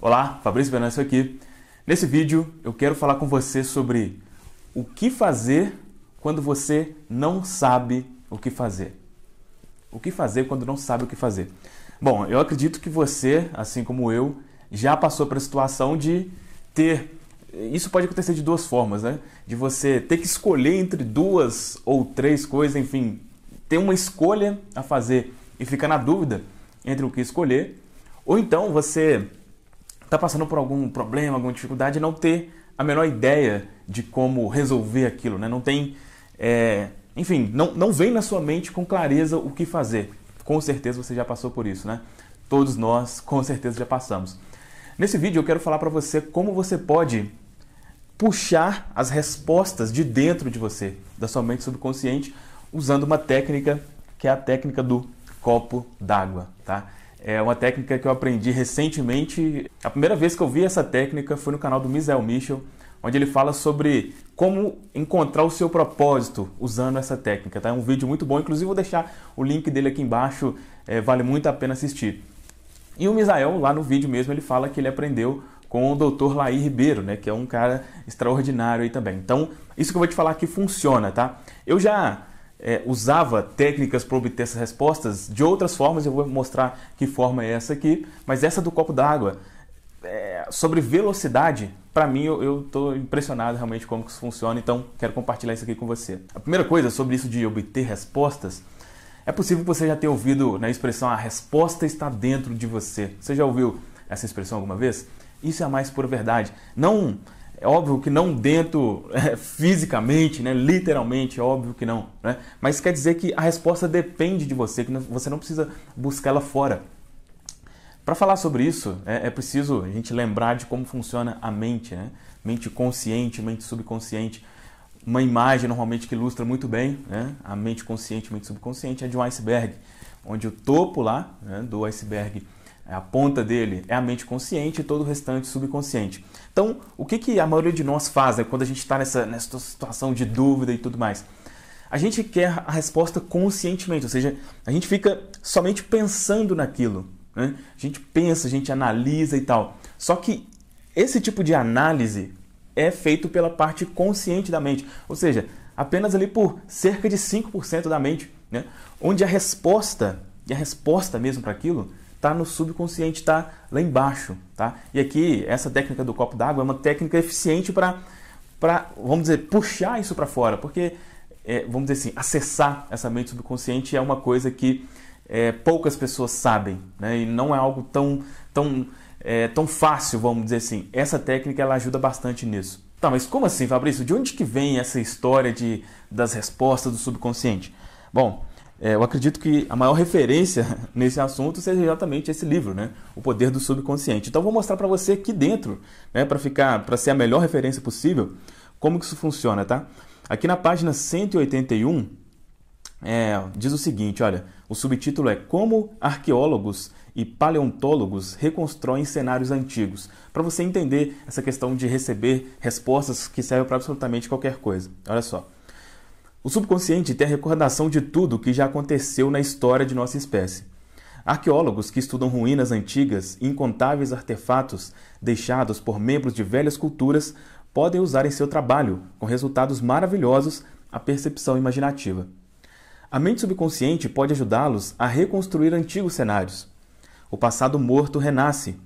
Olá, Fabrício Venâncio aqui. Nesse vídeo eu quero falar com você sobre o que fazer quando você não sabe o que fazer. O que fazer quando não sabe o que fazer? Bom, eu acredito que você, assim como eu, já passou pela situação de ter. Isso pode acontecer de duas formas, né? De você ter que escolher entre duas ou três coisas, enfim, ter uma escolha a fazer e ficar na dúvida entre o que escolher. Ou então você está passando por algum problema, alguma dificuldade, não ter a menor ideia de como resolver aquilo, né? Não tem, é, enfim, não, não vem na sua mente com clareza o que fazer. Com certeza você já passou por isso, né? Todos nós, com certeza, já passamos. Nesse vídeo eu quero falar para você como você pode puxar as respostas de dentro de você, da sua mente subconsciente, usando uma técnica que é a técnica do copo d'água, tá? É uma técnica que eu aprendi recentemente. A primeira vez que eu vi essa técnica foi no canal do Misael Michel, onde ele fala sobre como encontrar o seu propósito usando essa técnica. Tá? É um vídeo muito bom, inclusive vou deixar o link dele aqui embaixo, é, vale muito a pena assistir. E o Misael, lá no vídeo mesmo, ele fala que ele aprendeu com o Dr. Laí Ribeiro, né, que é um cara extraordinário aí também. Então, isso que eu vou te falar aqui funciona, tá? Eu já é, usava técnicas para obter essas respostas de outras formas. Eu vou mostrar que forma é essa aqui, mas essa do copo d'água. É, sobre velocidade, para mim eu estou impressionado realmente como que isso funciona, então quero compartilhar isso aqui com você. A primeira coisa sobre isso de obter respostas, é possível que você já tenha ouvido na expressão a resposta está dentro de você. Você já ouviu essa expressão alguma vez? Isso é a mais pura verdade. Não é óbvio que não dentro é, fisicamente, né? literalmente, é óbvio que não. Né? Mas quer dizer que a resposta depende de você, que você não precisa buscar ela fora. Para falar sobre isso, é, é, preciso a gente lembrar de como funciona a mente, né? mente consciente, mente subconsciente. Uma imagem normalmente que ilustra muito bem né? a mente consciente, mente subconsciente é de um iceberg, onde o topo lá né, do iceberg é a ponta dele é a mente consciente e todo o restante subconsciente. Então, o que, que a maioria de nós faz né, quando a gente está nessa, nessa situação de dúvida e tudo mais? A gente quer a resposta conscientemente, ou seja, a gente fica somente pensando naquilo. Né? A gente pensa, a gente analisa e tal. Só que esse tipo de análise é feito pela parte consciente da mente, ou seja, apenas ali por cerca de 5% da mente, né? onde a resposta, e a resposta mesmo para aquilo, está no subconsciente, está lá embaixo. Tá? E aqui, essa técnica do copo d'água é uma técnica eficiente para, vamos dizer, puxar isso para fora, porque, é, vamos dizer assim, acessar essa mente subconsciente é uma coisa que é, poucas pessoas sabem, né? e não é algo tão, tão, é, tão fácil, vamos dizer assim. Essa técnica ela ajuda bastante nisso. Tá, mas como assim, Fabrício? De onde que vem essa história de, das respostas do subconsciente? Bom, é, eu acredito que a maior referência nesse assunto seja exatamente esse livro, né? O Poder do Subconsciente. Então, vou mostrar para você aqui dentro, né? Para ficar, para ser a melhor referência possível, como que isso funciona, tá? Aqui na página 181 é, diz o seguinte, olha, o subtítulo é Como arqueólogos e paleontólogos reconstroem cenários antigos. Para você entender essa questão de receber respostas que servem para absolutamente qualquer coisa. Olha só. O subconsciente tem a recordação de tudo o que já aconteceu na história de nossa espécie. Arqueólogos que estudam ruínas antigas e incontáveis artefatos deixados por membros de velhas culturas podem usar em seu trabalho, com resultados maravilhosos, a percepção imaginativa. A mente subconsciente pode ajudá-los a reconstruir antigos cenários. O passado morto renasce.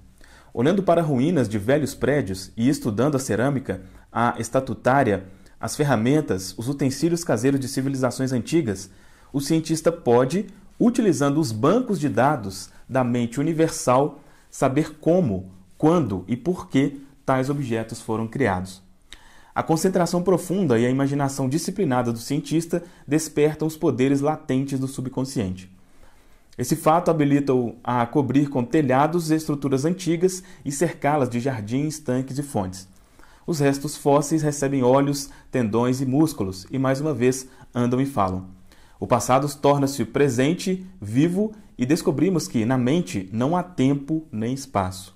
Olhando para ruínas de velhos prédios e estudando a cerâmica, a estatutária as ferramentas, os utensílios caseiros de civilizações antigas, o cientista pode, utilizando os bancos de dados da mente universal, saber como, quando e por que tais objetos foram criados. A concentração profunda e a imaginação disciplinada do cientista despertam os poderes latentes do subconsciente. Esse fato habilita-o a cobrir com telhados estruturas antigas e cercá-las de jardins, tanques e fontes. Os restos fósseis recebem olhos, tendões e músculos e, mais uma vez, andam e falam. O passado torna-se o presente, vivo e descobrimos que, na mente, não há tempo nem espaço.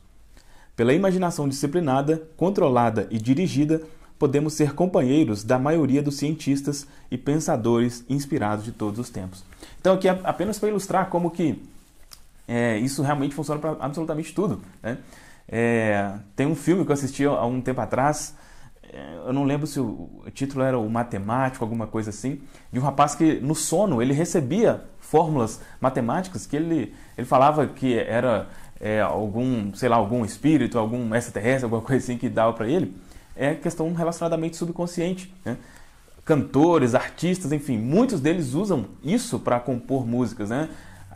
Pela imaginação disciplinada, controlada e dirigida, podemos ser companheiros da maioria dos cientistas e pensadores inspirados de todos os tempos. Então, aqui é apenas para ilustrar como que é, isso realmente funciona para absolutamente tudo. Né? É, tem um filme que eu assisti há um tempo atrás, é, eu não lembro se o título era o Matemático, alguma coisa assim, de um rapaz que no sono ele recebia fórmulas matemáticas que ele, ele falava que era é, algum, sei lá, algum espírito, algum extraterrestre, alguma coisa assim que dava para ele. É questão relacionadamente subconsciente. Né? Cantores, artistas, enfim, muitos deles usam isso para compor músicas, né?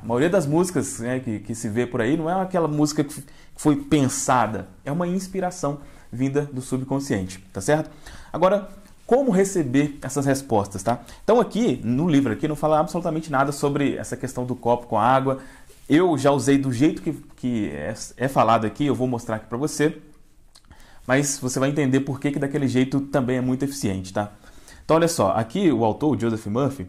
A maioria das músicas né, que, que se vê por aí não é aquela música que foi pensada, é uma inspiração vinda do subconsciente, tá certo? Agora, como receber essas respostas, tá? Então aqui no livro aqui não fala absolutamente nada sobre essa questão do copo com água. Eu já usei do jeito que, que é, é falado aqui, eu vou mostrar aqui para você. Mas você vai entender por que, que daquele jeito também é muito eficiente, tá? Então olha só, aqui o autor, o Joseph Murphy,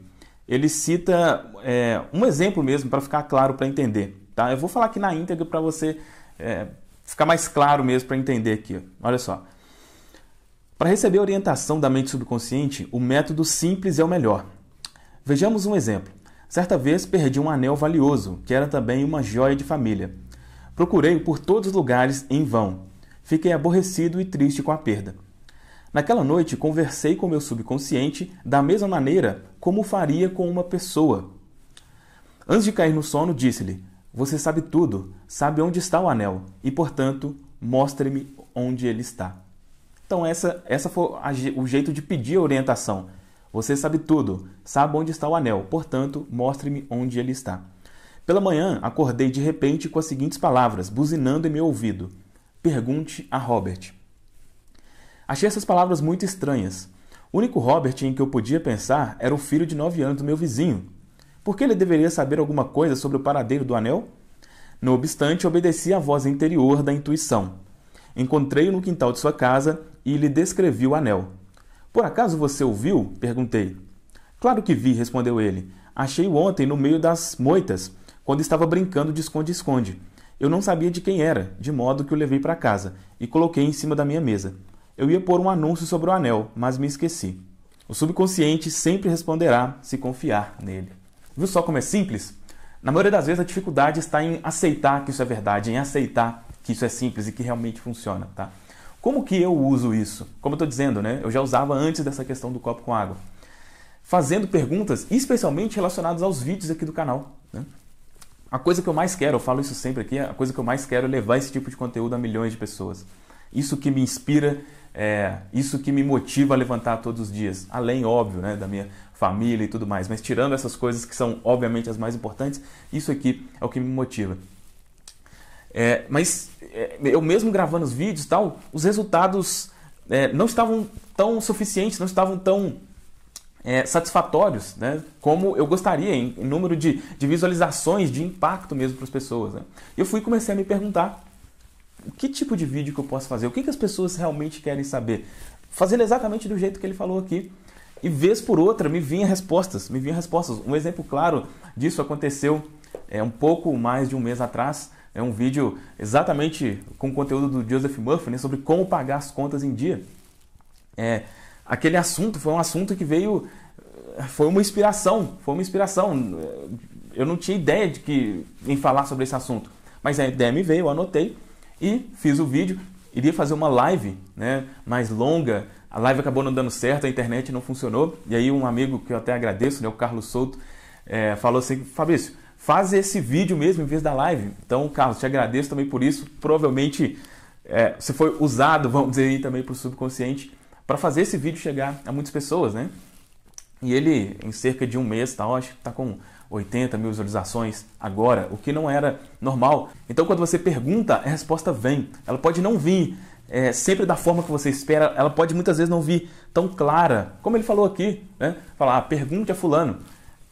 ele cita é, um exemplo mesmo para ficar claro para entender. Tá? Eu vou falar aqui na íntegra para você é, ficar mais claro mesmo para entender aqui. Olha só. Para receber orientação da mente subconsciente, o método simples é o melhor. Vejamos um exemplo. Certa vez perdi um anel valioso, que era também uma joia de família. Procurei-o por todos os lugares em vão. Fiquei aborrecido e triste com a perda. Naquela noite, conversei com meu subconsciente da mesma maneira como faria com uma pessoa. Antes de cair no sono, disse-lhe: Você sabe tudo, sabe onde está o anel, e portanto, mostre-me onde ele está. Então, essa, essa foi a, o jeito de pedir a orientação. Você sabe tudo, sabe onde está o anel, portanto, mostre-me onde ele está. Pela manhã, acordei de repente com as seguintes palavras, buzinando em meu ouvido: Pergunte a Robert. Achei essas palavras muito estranhas. O único Robert em que eu podia pensar era o filho de 9 anos do meu vizinho. Por que ele deveria saber alguma coisa sobre o paradeiro do anel? Não obstante, obedeci à voz interior da intuição. Encontrei-o no quintal de sua casa e lhe descrevi o anel. Por acaso você o viu? perguntei. Claro que vi, respondeu ele. Achei-o ontem no meio das moitas, quando estava brincando de esconde-esconde. Eu não sabia de quem era, de modo que o levei para casa e coloquei em cima da minha mesa. Eu ia pôr um anúncio sobre o anel, mas me esqueci. O subconsciente sempre responderá se confiar nele. Viu só como é simples? Na maioria das vezes a dificuldade está em aceitar que isso é verdade, em aceitar que isso é simples e que realmente funciona, tá? Como que eu uso isso? Como eu estou dizendo, né? Eu já usava antes dessa questão do copo com água. Fazendo perguntas, especialmente relacionadas aos vídeos aqui do canal. Né? A coisa que eu mais quero, eu falo isso sempre aqui, a coisa que eu mais quero é levar esse tipo de conteúdo a milhões de pessoas. Isso que me inspira, é isso que me motiva a levantar todos os dias, além, óbvio, né, da minha família e tudo mais, mas tirando essas coisas que são, obviamente, as mais importantes, isso aqui é o que me motiva. É, mas é, eu mesmo gravando os vídeos tal, os resultados é, não estavam tão suficientes, não estavam tão é, satisfatórios, né? Como eu gostaria em, em número de, de visualizações, de impacto mesmo para as pessoas. Né? Eu fui comecei a me perguntar que tipo de vídeo que eu posso fazer, o que, que as pessoas realmente querem saber. Fazendo exatamente do jeito que ele falou aqui. E vez por outra me vinha respostas, me vinha respostas. Um exemplo claro disso aconteceu é, um pouco mais de um mês atrás. É um vídeo exatamente com conteúdo do Joseph Murphy né, sobre como pagar as contas em dia. É, aquele assunto foi um assunto que veio. Eh, foi uma inspiração, foi uma inspiração. Eu não tinha ideia de que em falar sobre esse assunto. Mas a ideia me veio, eu anotei e fiz o vídeo, iria fazer uma live né, mais longa. A live acabou não dando certo, a internet não funcionou. E aí um amigo que eu até agradeço, né, o Carlos Souto, é, falou assim, Fabrício, faz esse vídeo mesmo em vez da live. Então, Carlos, te agradeço também por isso. Provavelmente é, você foi usado, vamos dizer aí também para o subconsciente, para fazer esse vídeo chegar a muitas pessoas, né? E ele, em cerca de um mês, tá, ó, acho que tá com 80 mil visualizações agora, o que não era normal. Então, quando você pergunta, a resposta vem. Ela pode não vir é, sempre da forma que você espera, ela pode muitas vezes não vir tão clara, como ele falou aqui, né? Falar, ah, pergunte a fulano.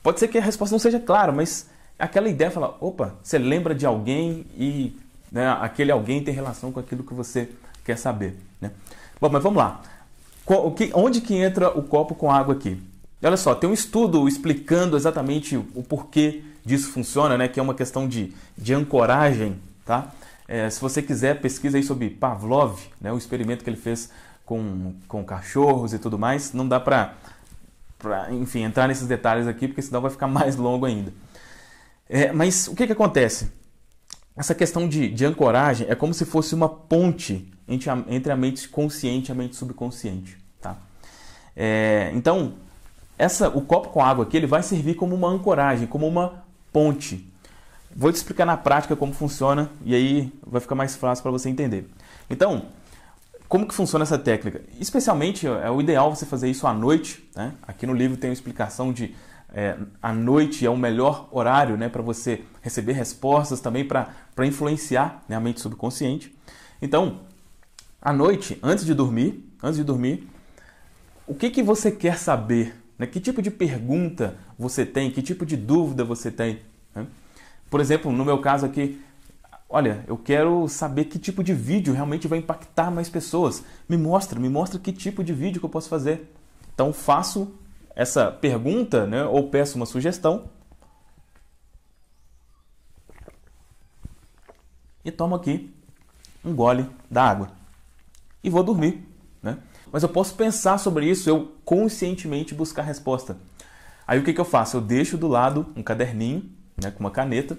Pode ser que a resposta não seja clara, mas aquela ideia fala, opa, você lembra de alguém e né, aquele alguém tem relação com aquilo que você quer saber, né? Bom, mas vamos lá. Onde que entra o copo com água aqui? Olha só, tem um estudo explicando exatamente o porquê disso funciona, né? Que é uma questão de, de ancoragem, tá? É, se você quiser, pesquisa aí sobre Pavlov, né? O experimento que ele fez com, com cachorros e tudo mais. Não dá para, enfim, entrar nesses detalhes aqui, porque senão vai ficar mais longo ainda. É, mas o que, que acontece? Essa questão de, de ancoragem é como se fosse uma ponte entre a, entre a mente consciente e a mente subconsciente, tá? É, então, essa, o copo com água aqui ele vai servir como uma ancoragem, como uma ponte. Vou te explicar na prática como funciona e aí vai ficar mais fácil para você entender. Então, como que funciona essa técnica? Especialmente é, é o ideal você fazer isso à noite. Né? Aqui no livro tem uma explicação de é, a noite é o melhor horário né, para você receber respostas também para influenciar né, a mente subconsciente. Então, à noite, antes de dormir, antes de dormir, o que, que você quer saber né? Que tipo de pergunta você tem? Que tipo de dúvida você tem? Né? Por exemplo, no meu caso aqui, olha, eu quero saber que tipo de vídeo realmente vai impactar mais pessoas. Me mostra, me mostra que tipo de vídeo que eu posso fazer. Então faço essa pergunta, né, ou peço uma sugestão e tomo aqui um gole da água e vou dormir, né? mas eu posso pensar sobre isso, eu conscientemente buscar resposta. Aí o que, que eu faço? Eu deixo do lado um caderninho, né, com uma caneta,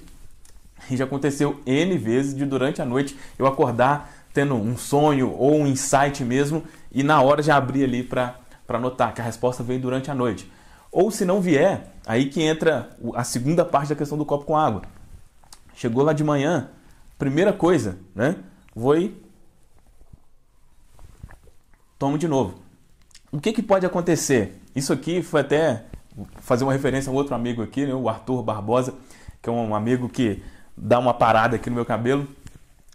e já aconteceu N vezes de durante a noite eu acordar tendo um sonho ou um insight mesmo e na hora já abrir ali para anotar que a resposta vem durante a noite. Ou se não vier, aí que entra a segunda parte da questão do copo com água. Chegou lá de manhã, primeira coisa, né? Foi tomo de novo. O que, que pode acontecer? Isso aqui foi até fazer uma referência a um outro amigo aqui, né, o Arthur Barbosa, que é um amigo que dá uma parada aqui no meu cabelo.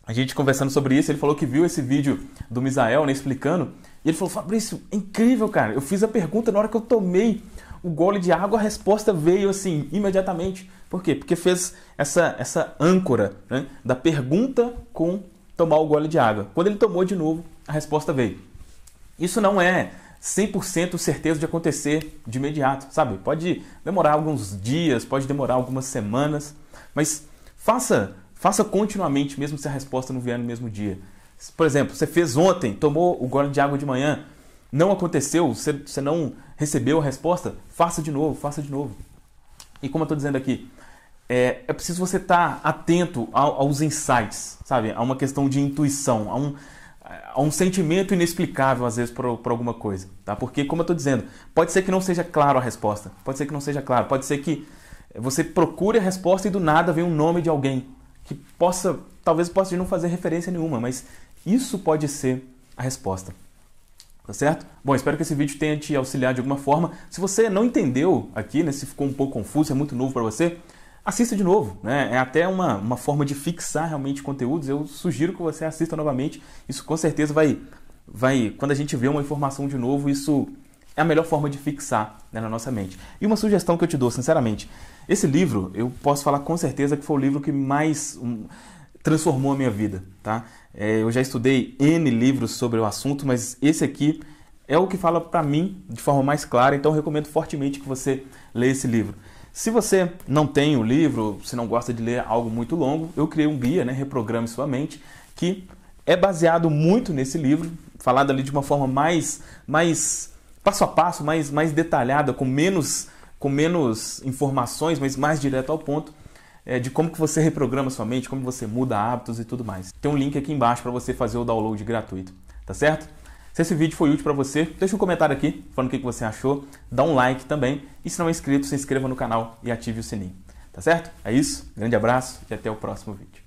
A gente conversando sobre isso, ele falou que viu esse vídeo do Misael, né, explicando, e ele falou: Fabrício, é incrível, cara. Eu fiz a pergunta na hora que eu tomei o gole de água, a resposta veio assim, imediatamente. Por quê? Porque fez essa, essa âncora né, da pergunta com tomar o gole de água. Quando ele tomou de novo, a resposta veio. Isso não é 100% certeza de acontecer de imediato, sabe? Pode demorar alguns dias, pode demorar algumas semanas, mas faça, faça continuamente, mesmo se a resposta não vier no mesmo dia. Por exemplo, você fez ontem, tomou o gole de água de manhã, não aconteceu, você, você não recebeu a resposta, faça de novo, faça de novo. E como eu estou dizendo aqui, é, é preciso você estar tá atento ao, aos insights, sabe? A uma questão de intuição, a um há um sentimento inexplicável às vezes por, por alguma coisa, tá? Porque como eu estou dizendo, pode ser que não seja claro a resposta, pode ser que não seja claro, pode ser que você procure a resposta e do nada vem um nome de alguém que possa, talvez possa não fazer referência nenhuma, mas isso pode ser a resposta. Tá certo? Bom, espero que esse vídeo tenha te auxiliado de alguma forma. Se você não entendeu aqui, né, se ficou um pouco confuso, é muito novo para você, assista de novo. Né? É até uma, uma forma de fixar realmente conteúdos. Eu sugiro que você assista novamente. Isso com certeza vai. vai quando a gente vê uma informação de novo, isso é a melhor forma de fixar né, na nossa mente. E uma sugestão que eu te dou, sinceramente. Esse livro, eu posso falar com certeza que foi o livro que mais um, transformou a minha vida. Tá? É, eu já estudei N livros sobre o assunto, mas esse aqui é o que fala para mim de forma mais clara, então recomendo fortemente que você leia esse livro. Se você não tem o livro, se não gosta de ler algo muito longo, eu criei um guia, né, Reprograme Sua Mente, que é baseado muito nesse livro, falado ali de uma forma mais, mais passo a passo, mais, mais detalhada, com menos, com menos informações, mas mais direto ao ponto. É, de como que você reprograma sua mente, como você muda hábitos e tudo mais. Tem um link aqui embaixo para você fazer o download gratuito, tá certo? Se esse vídeo foi útil para você, deixa um comentário aqui falando o que você achou, dá um like também e se não é inscrito, se inscreva no canal e ative o sininho. Tá certo? É isso, grande abraço e até o próximo vídeo.